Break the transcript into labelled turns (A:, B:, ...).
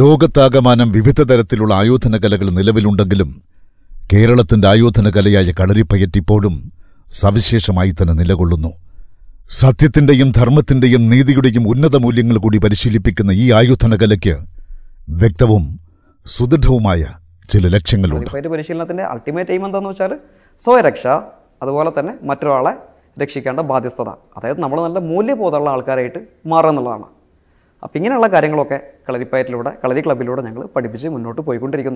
A: ലോകത്താകമാനം വിവിധ തരത്തിലുള്ള ആയോധനകലകൾ നിലവിലുണ്ടെങ്കിലും കേരളത്തിന്റെ ആയോധനകലയായ കളരിപ്പയറ്റിപ്പോഴും സവിശേഷമായി തന്നെ നിലകൊള്ളുന്നു സത്യത്തിന്റെയും ധർമ്മത്തിന്റെയും നീതിയുടെയും ഉന്നത മൂല്യങ്ങൾ കൂടി പരിശീലിപ്പിക്കുന്ന ഈ ആയോധനകലയ്ക്ക് വ്യക്തവും സുദൃഢവുമായ ചില ലക്ഷ്യങ്ങളുണ്ട്
B: പരിശീലനത്തിന്റെ അൾട്ടിമേറ്റ് എയിം എന്താണെന്ന് വെച്ചാൽ സ്വയരക്ഷ അതുപോലെ തന്നെ മറ്റൊരാളെ രക്ഷിക്കേണ്ട ബാധ്യസ്ഥത അതായത് നമ്മൾ നല്ല മൂല്യബോധമുള്ള ആൾക്കാരായിട്ട് മാറുക എന്നുള്ളതാണ് അപ്പോൾ ഇങ്ങനെയുള്ള കാര്യങ്ങളൊക്കെ കളരിപ്പയറ്റിലൂടെ കളരി ക്ലബിലൂടെ ഞങ്ങൾ പഠിപ്പിച്ച് മുന്നോട്ട് പോയിക്കൊണ്ടിരിക്കുന്നു